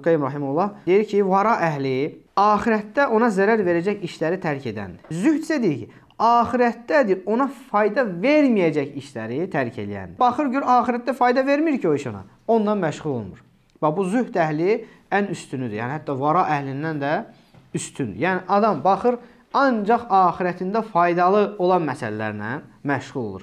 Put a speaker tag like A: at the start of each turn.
A: İbn-i Rahimullah deyir ki, vara əhli axirətdə ona zərər verəcək işləri tərk edəndir. Zühd isə deyir ki, axirətdədir, ona fayda verməyəcək işləri tərk edəndir. Baxır gör axirətdə fayda vermir ki o iş ona. Ondan məşğul olmur. Bax bu zühd əhli ən üstünüdür. Yəni hətta vara əhlindən də üstün. Yəni adam baxır ancaq axirətində faydalı olan məsələlərlə məşğul olur.